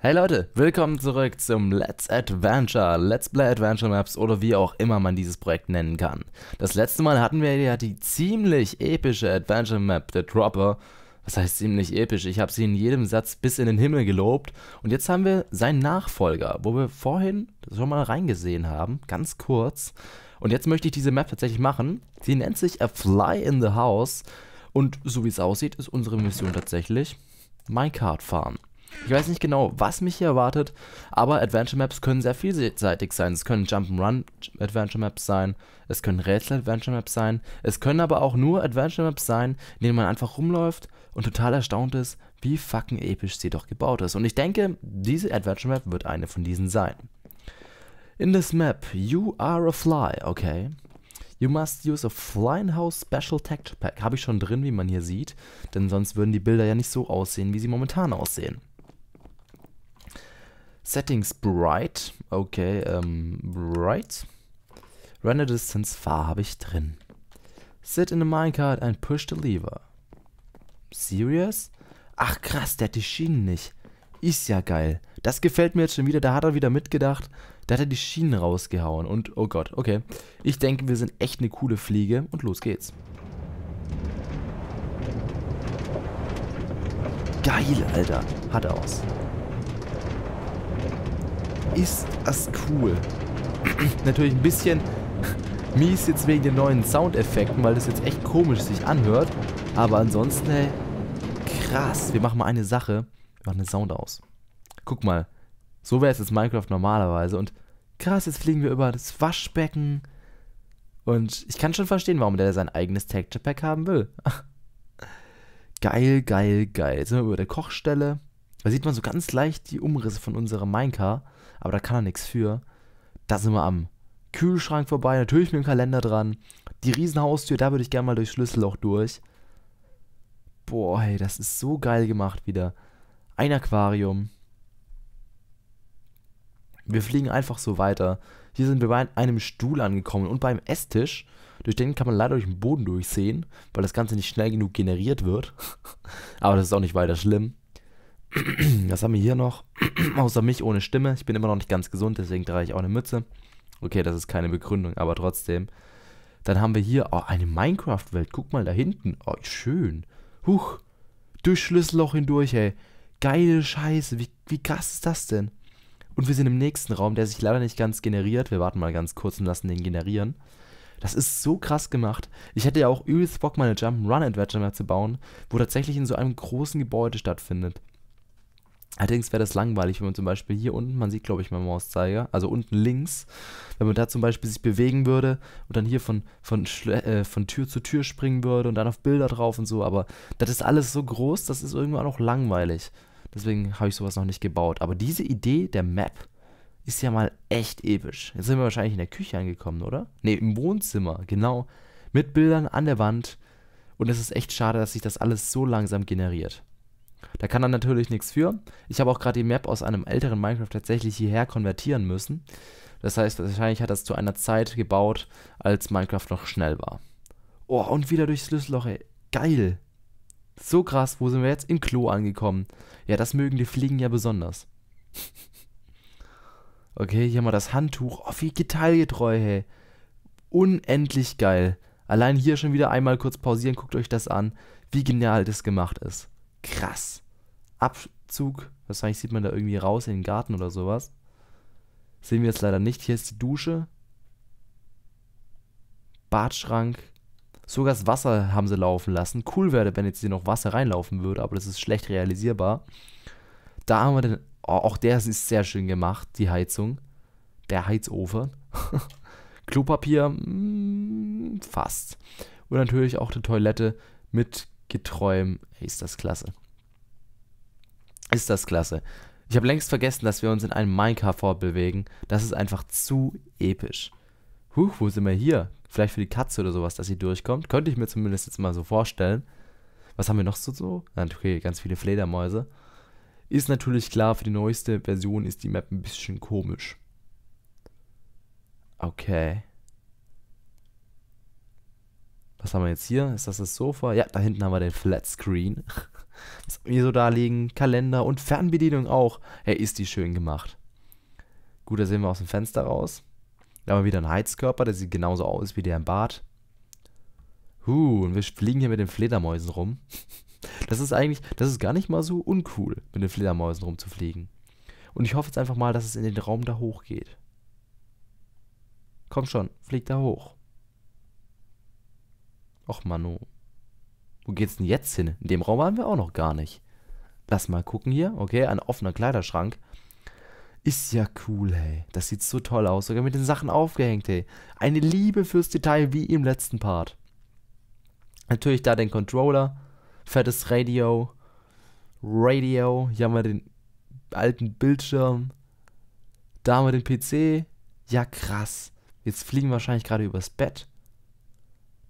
Hey Leute, willkommen zurück zum Let's Adventure, Let's Play Adventure Maps oder wie auch immer man dieses Projekt nennen kann. Das letzte Mal hatten wir ja die ziemlich epische Adventure Map, The Dropper. Was heißt ziemlich episch? Ich habe sie in jedem Satz bis in den Himmel gelobt. Und jetzt haben wir seinen Nachfolger, wo wir vorhin schon mal reingesehen haben, ganz kurz. Und jetzt möchte ich diese Map tatsächlich machen. Sie nennt sich A Fly in the House. Und so wie es aussieht, ist unsere Mission tatsächlich Minecart fahren. Ich weiß nicht genau, was mich hier erwartet, aber Adventure Maps können sehr vielseitig sein. Es können Jump'n'Run Adventure Maps sein, es können Rätsel Adventure Maps sein, es können aber auch nur Adventure Maps sein, in denen man einfach rumläuft und total erstaunt ist, wie fucking episch sie doch gebaut ist. Und ich denke, diese Adventure Map wird eine von diesen sein. In this map, you are a fly, okay? You must use a Flying House Special Texture Pack. Habe ich schon drin, wie man hier sieht, denn sonst würden die Bilder ja nicht so aussehen, wie sie momentan aussehen. Settings Bright. Okay, ähm, Bright. Render Distance Far habe ich drin. Sit in a minecart and push the lever. Serious? Ach krass, der hat die Schienen nicht. Ist ja geil. Das gefällt mir jetzt schon wieder. Da hat er wieder mitgedacht. Da hat er die Schienen rausgehauen. Und, oh Gott, okay. Ich denke, wir sind echt eine coole Fliege. Und los geht's. Geil, Alter. Hat er aus ist das cool. Natürlich ein bisschen mies jetzt wegen den neuen Soundeffekten, weil das jetzt echt komisch sich anhört. Aber ansonsten, hey, krass. Wir machen mal eine Sache. Wir machen den Sound aus. Guck mal, so wäre es jetzt Minecraft normalerweise. Und krass, jetzt fliegen wir über das Waschbecken. Und ich kann schon verstehen, warum der sein eigenes Texture Pack haben will. geil, geil, geil. Jetzt sind wir über der Kochstelle. Da sieht man so ganz leicht die Umrisse von unserem Minecart aber da kann er nichts für. Da sind wir am Kühlschrank vorbei, natürlich mit dem Kalender dran. Die Riesenhaustür, da würde ich gerne mal durch Schlüsselloch durch. Boah, hey, das ist so geil gemacht wieder. Ein Aquarium. Wir fliegen einfach so weiter. Hier sind wir bei einem Stuhl angekommen und beim Esstisch. Durch den kann man leider durch den Boden durchsehen, weil das Ganze nicht schnell genug generiert wird. Aber das ist auch nicht weiter schlimm. Was haben wir hier noch? Außer mich ohne Stimme. Ich bin immer noch nicht ganz gesund, deswegen trage ich auch eine Mütze. Okay, das ist keine Begründung, aber trotzdem. Dann haben wir hier oh, eine Minecraft-Welt. Guck mal da hinten. Oh, schön. Huch. Durch Schlüsselloch hindurch, ey. Geile Scheiße. Wie, wie krass ist das denn? Und wir sind im nächsten Raum, der sich leider nicht ganz generiert. Wir warten mal ganz kurz und lassen den generieren. Das ist so krass gemacht. Ich hätte ja auch übelst Bock, meine eine Jump-Run-Adventure mehr zu bauen, wo tatsächlich in so einem großen Gebäude stattfindet. Allerdings wäre das langweilig, wenn man zum Beispiel hier unten, man sieht glaube ich meinen Mauszeiger, also unten links, wenn man da zum Beispiel sich bewegen würde und dann hier von, von, äh, von Tür zu Tür springen würde und dann auf Bilder drauf und so, aber das ist alles so groß, das ist irgendwann auch langweilig. Deswegen habe ich sowas noch nicht gebaut. Aber diese Idee der Map ist ja mal echt episch. Jetzt sind wir wahrscheinlich in der Küche angekommen, oder? Ne, im Wohnzimmer, genau. Mit Bildern an der Wand. Und es ist echt schade, dass sich das alles so langsam generiert. Da kann er natürlich nichts für. Ich habe auch gerade die Map aus einem älteren Minecraft tatsächlich hierher konvertieren müssen. Das heißt, wahrscheinlich hat er es zu einer Zeit gebaut, als Minecraft noch schnell war. Oh, und wieder durchs Schlüsselloch, ey. Geil. So krass, wo sind wir jetzt? Im Klo angekommen. Ja, das mögen die Fliegen ja besonders. okay, hier haben wir das Handtuch. Oh, wie detailgetreu, hey. Unendlich geil. Allein hier schon wieder einmal kurz pausieren, guckt euch das an, wie genial das gemacht ist. Krass. Abzug, wahrscheinlich sieht man da irgendwie raus in den Garten oder sowas. Sehen wir jetzt leider nicht. Hier ist die Dusche. Badschrank. Sogar das Wasser haben sie laufen lassen. Cool wäre, wenn jetzt hier noch Wasser reinlaufen würde, aber das ist schlecht realisierbar. Da haben wir den. Oh, auch der ist sehr schön gemacht, die Heizung. Der Heizofen. Klopapier, mh, mm, fast. Und natürlich auch die Toilette mit geträumt. Ey, ist das klasse. Ist das klasse. Ich habe längst vergessen, dass wir uns in einem Minecraft fortbewegen. Das ist einfach zu episch. Huch, wo sind wir hier? Vielleicht für die Katze oder sowas, dass sie durchkommt. Könnte ich mir zumindest jetzt mal so vorstellen. Was haben wir noch so? Ah, okay, ganz viele Fledermäuse. Ist natürlich klar, für die neueste Version ist die Map ein bisschen komisch. Okay. Was haben wir jetzt hier? Ist das das Sofa? Ja, da hinten haben wir den Flat Screen. Das haben wir so da liegen? Kalender und Fernbedienung auch. Hey, ist die schön gemacht. Gut, da sehen wir aus dem Fenster raus. Da haben wir wieder einen Heizkörper, der sieht genauso aus wie der im Bad. Huh, und wir fliegen hier mit den Fledermäusen rum. Das ist eigentlich, das ist gar nicht mal so uncool, mit den Fledermäusen rumzufliegen. Und ich hoffe jetzt einfach mal, dass es in den Raum da hochgeht. Komm schon, flieg da hoch. Och Manu. Wo geht's denn jetzt hin? In dem Raum waren wir auch noch gar nicht. Lass mal gucken hier. Okay, ein offener Kleiderschrank. Ist ja cool, hey. Das sieht so toll aus. Sogar mit den Sachen aufgehängt, hey. Eine Liebe fürs Detail wie im letzten Part. Natürlich da den Controller. Fettes Radio. Radio. Hier haben wir den alten Bildschirm. Da haben wir den PC. Ja, krass. Jetzt fliegen wir wahrscheinlich gerade übers Bett.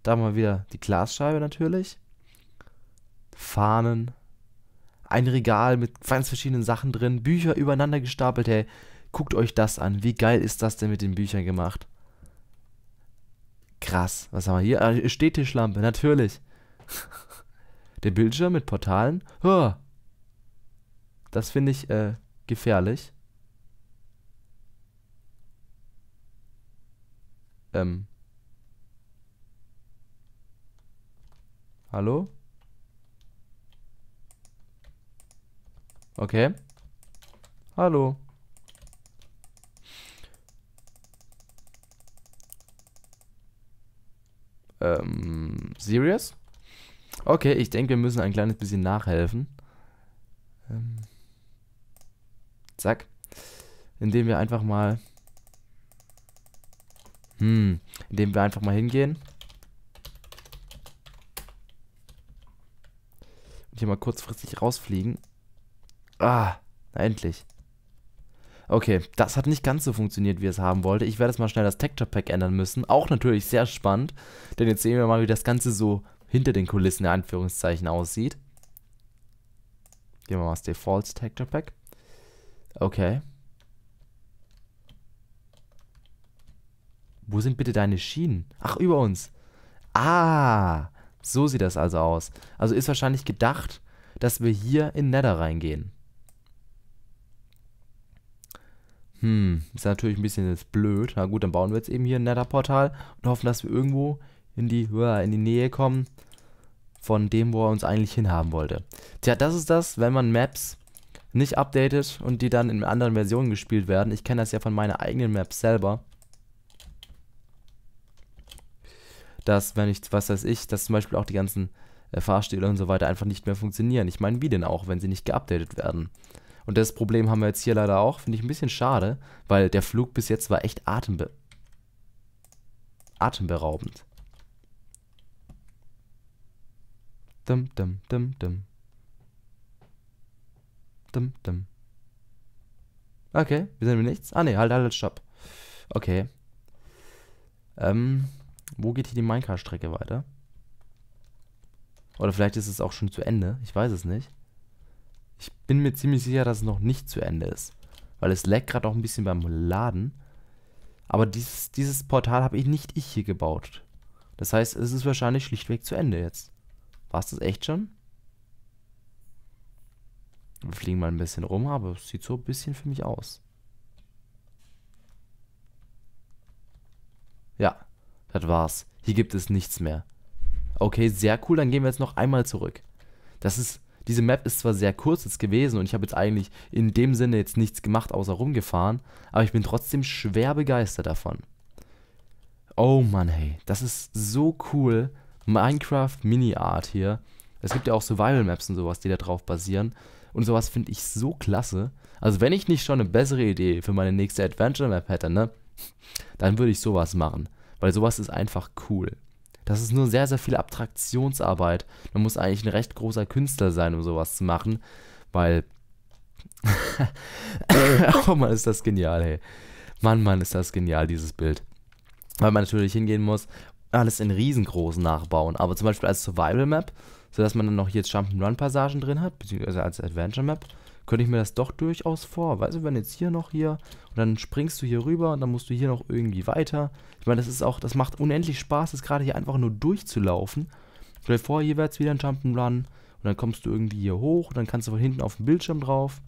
Da haben wir wieder die Glasscheibe natürlich. Fahnen. Ein Regal mit ganz verschiedenen Sachen drin. Bücher übereinander gestapelt. Hey, guckt euch das an. Wie geil ist das denn mit den Büchern gemacht? Krass. Was haben wir hier? Ah, Stehtischlampe, natürlich. Der Bildschirm mit Portalen. Das finde ich äh, gefährlich. Ähm. Hallo? Okay. Hallo. Ähm, serious? Okay, ich denke, wir müssen ein kleines bisschen nachhelfen. Ähm, zack. Indem wir einfach mal... Hm, indem wir einfach mal hingehen hier mal kurzfristig rausfliegen. Ah, na endlich. Okay, das hat nicht ganz so funktioniert, wie es haben wollte. Ich werde jetzt mal schnell das Texture Pack ändern müssen. Auch natürlich sehr spannend, denn jetzt sehen wir mal, wie das Ganze so hinter den Kulissen in Anführungszeichen aussieht. Gehen wir mal das Default Texture Pack. Okay. Wo sind bitte deine Schienen? Ach, über uns. Ah, so sieht das also aus. Also ist wahrscheinlich gedacht, dass wir hier in Nether reingehen. Hm, ist natürlich ein bisschen jetzt blöd. Na gut, dann bauen wir jetzt eben hier ein Nether-Portal und hoffen, dass wir irgendwo in die, in die Nähe kommen von dem, wo er uns eigentlich hinhaben wollte. Tja, das ist das, wenn man Maps nicht updatet und die dann in anderen Versionen gespielt werden. Ich kenne das ja von meiner eigenen Maps selber. dass, wenn ich, was weiß ich, dass zum Beispiel auch die ganzen äh, Fahrstühle und so weiter einfach nicht mehr funktionieren. Ich meine, wie denn auch, wenn sie nicht geupdatet werden? Und das Problem haben wir jetzt hier leider auch, finde ich ein bisschen schade, weil der Flug bis jetzt war echt atembe atemberaubend. Dum, dum, dum, dum. Dum, dum. Okay, wir sind mit nichts. Ah ne, halt, halt, halt, stopp. Okay. Ähm, wo geht hier die Minecart-Strecke weiter? Oder vielleicht ist es auch schon zu Ende. Ich weiß es nicht. Ich bin mir ziemlich sicher, dass es noch nicht zu Ende ist. Weil es lag gerade auch ein bisschen beim Laden. Aber dieses, dieses Portal habe ich nicht ich hier gebaut. Das heißt, es ist wahrscheinlich schlichtweg zu Ende jetzt. War es das echt schon? Wir fliegen mal ein bisschen rum, aber es sieht so ein bisschen für mich aus. Ja, das war's. Hier gibt es nichts mehr. Okay, sehr cool, dann gehen wir jetzt noch einmal zurück. Das ist, diese Map ist zwar sehr kurz jetzt gewesen und ich habe jetzt eigentlich in dem Sinne jetzt nichts gemacht, außer rumgefahren, aber ich bin trotzdem schwer begeistert davon. Oh Mann, hey, das ist so cool. Minecraft Mini Art hier. Es gibt ja auch Survival Maps und sowas, die da drauf basieren. Und sowas finde ich so klasse. Also wenn ich nicht schon eine bessere Idee für meine nächste Adventure Map hätte, ne, dann würde ich sowas machen. Weil sowas ist einfach cool. Das ist nur sehr, sehr viel Abtraktionsarbeit. Man muss eigentlich ein recht großer Künstler sein, um sowas zu machen, weil. oh Mann, ist das genial, hey. Mann, Mann, ist das genial, dieses Bild. Weil man natürlich hingehen muss, alles in riesengroßen nachbauen, aber zum Beispiel als Survival Map, sodass man dann noch hier Jump'n'Run-Passagen drin hat, beziehungsweise als Adventure Map könnte ich mir das doch durchaus vor. Weißt du, wenn jetzt hier noch hier und dann springst du hier rüber und dann musst du hier noch irgendwie weiter. Ich meine, das ist auch, das macht unendlich Spaß, das gerade hier einfach nur durchzulaufen. Stell dir vor, hier wäre jetzt wieder ein Jump'n'Run und dann kommst du irgendwie hier hoch und dann kannst du von hinten auf den Bildschirm drauf.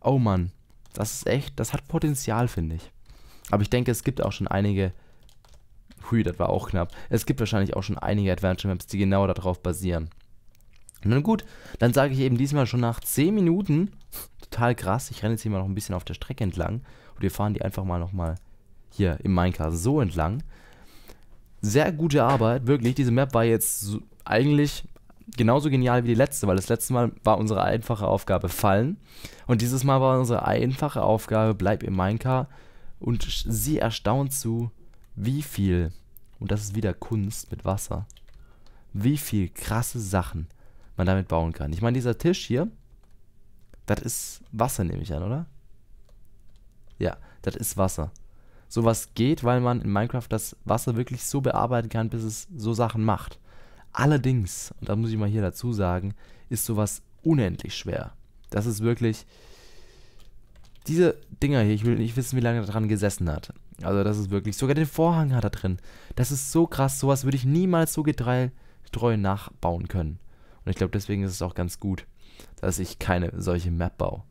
Oh Mann, das ist echt, das hat Potenzial, finde ich. Aber ich denke, es gibt auch schon einige. Hui, das war auch knapp. Es gibt wahrscheinlich auch schon einige Adventure Maps, die genau darauf basieren. Nun gut, dann sage ich eben diesmal schon nach 10 Minuten, total krass, ich renne jetzt hier mal noch ein bisschen auf der Strecke entlang und wir fahren die einfach mal nochmal hier im Minecraft so entlang. Sehr gute Arbeit, wirklich, diese Map war jetzt so, eigentlich genauso genial wie die letzte, weil das letzte Mal war unsere einfache Aufgabe fallen und dieses Mal war unsere einfache Aufgabe bleib im Minecraft und sie erstaunt zu, wie viel, und das ist wieder Kunst mit Wasser, wie viel krasse Sachen man damit bauen kann. Ich meine, dieser Tisch hier, das ist Wasser, nehme ich an, oder? Ja, das ist Wasser. Sowas geht, weil man in Minecraft das Wasser wirklich so bearbeiten kann, bis es so Sachen macht. Allerdings, und da muss ich mal hier dazu sagen, ist sowas unendlich schwer. Das ist wirklich. Diese Dinger hier, ich will nicht wissen, wie lange er daran gesessen hat. Also, das ist wirklich. Sogar den Vorhang hat er drin. Das ist so krass. Sowas würde ich niemals so getreu nachbauen können. Und ich glaube, deswegen ist es auch ganz gut, dass ich keine solche Map baue.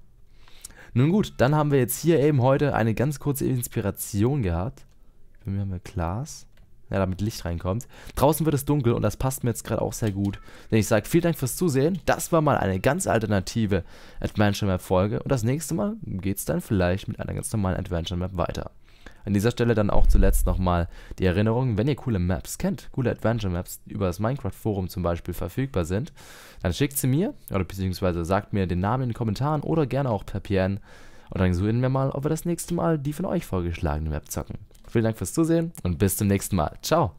Nun gut, dann haben wir jetzt hier eben heute eine ganz kurze Inspiration gehabt. Für mir haben wir Glas. Ja, damit Licht reinkommt. Draußen wird es dunkel und das passt mir jetzt gerade auch sehr gut. Denn ich sage vielen Dank fürs Zusehen. Das war mal eine ganz alternative Adventure Map Folge. Und das nächste Mal geht es dann vielleicht mit einer ganz normalen Adventure Map weiter. An dieser Stelle dann auch zuletzt nochmal die Erinnerung, wenn ihr coole Maps kennt, coole Adventure Maps, die über das Minecraft Forum zum Beispiel verfügbar sind, dann schickt sie mir oder beziehungsweise sagt mir den Namen in den Kommentaren oder gerne auch per PN und dann suchen wir mal, ob wir das nächste Mal die von euch vorgeschlagene Map zocken. Vielen Dank fürs Zusehen und bis zum nächsten Mal. Ciao!